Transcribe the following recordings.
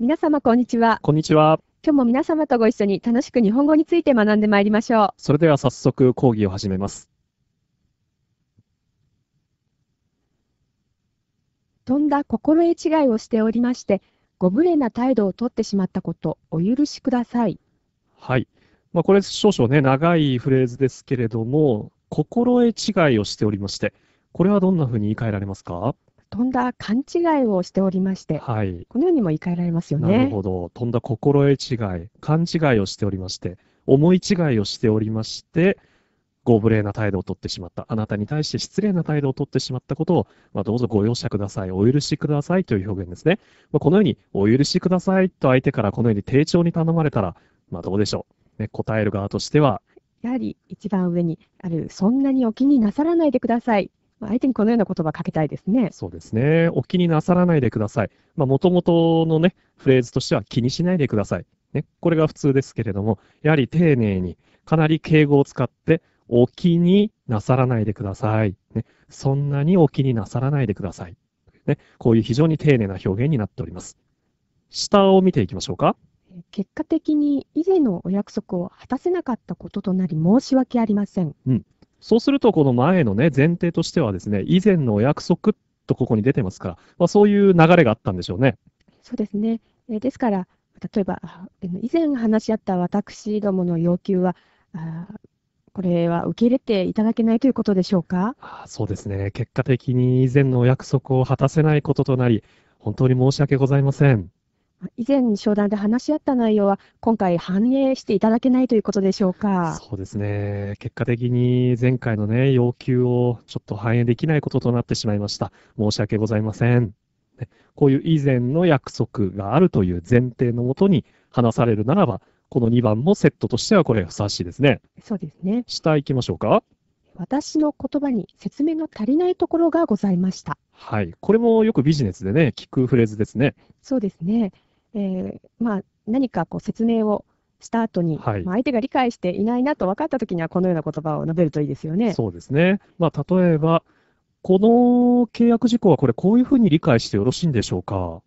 皆様こんにちは。こんにちは。今日も皆様とご一緒に楽しく日本語について学んでまいりましょう。それでは早速講義を始めます。とんだ心得違いをしておりまして、ご無礼な態度をとってしまったこと、お許しください。はい。まあ、これ少々ね、長いフレーズですけれども、心得違いをしておりまして、これはどんなふうに言い換えられますかとんだ勘違いをしておりまして、はい、このようにも言い換えられますよね。なるほど。とんだ心得違い、勘違いをしておりまして、思い違いをしておりまして、ご無礼な態度をとってしまった、あなたに対して失礼な態度をとってしまったことを、まあ、どうぞご容赦ください、お許しくださいという表現ですね。まあ、このように、お許しくださいと相手からこのように丁重に頼まれたら、まあ、どうでしょう。ね、答える側としては、やはり一番上にある、そんなにお気になさらないでください。相手にこのような言葉かけたいですね。そうですね。お気になさらないでください。まあ、元々のね、フレーズとしては気にしないでください。ね、これが普通ですけれども、やはり丁寧に、かなり敬語を使って、お気になさらないでください。ね、そんなにお気になさらないでください。ね、こういう非常に丁寧な表現になっております。下を見ていきましょうか。結果的に以前のお約束を果たせなかったこととなり申し訳ありません。うん。そうすると、この前のね、前提としてはですね、以前のお約束とここに出てますから、まあ、そういう流れがあったんでしょうね。そうですね。えですから、例えば、以前話し合った私どもの要求は、あこれは受け入れていただけないということでしょうかそうですね。結果的に以前のお約束を果たせないこととなり、本当に申し訳ございません。以前、商談で話し合った内容は、今回反映していただけないということでしょうか。そうですね。結果的に前回のね、要求をちょっと反映できないこととなってしまいました。申し訳ございません。こういう以前の約束があるという前提のもとに話されるならば、この2番もセットとしてはこれふさわしいですね。そうですね。下行きましょうか。私の言葉に説明の足りないところがございました。はい。これもよくビジネスでね、聞くフレーズですね。そうですね。えー、まあ、何かこう説明をした後に、はい、まあ、相手が理解していないなと分かったときには、このような言葉を述べるといいですよね。そうですね。まあ、例えば、この契約事項はこれ、こういうふうに理解してよろしいんでしょうか。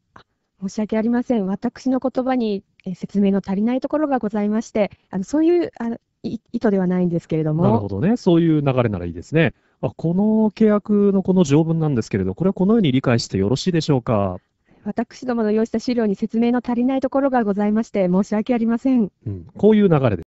申し訳ありません。私の言葉に説明の足りないところがございまして、あのそういうあの意図ではないんですけれども。なるほどね。そういう流れならいいですね。あこの契約のこの条文なんですけれど、これはこのように理解してよろしいでしょうか。私どもの用意した資料に説明の足りないところがございまして、申し訳ありません。うん、こういう流れで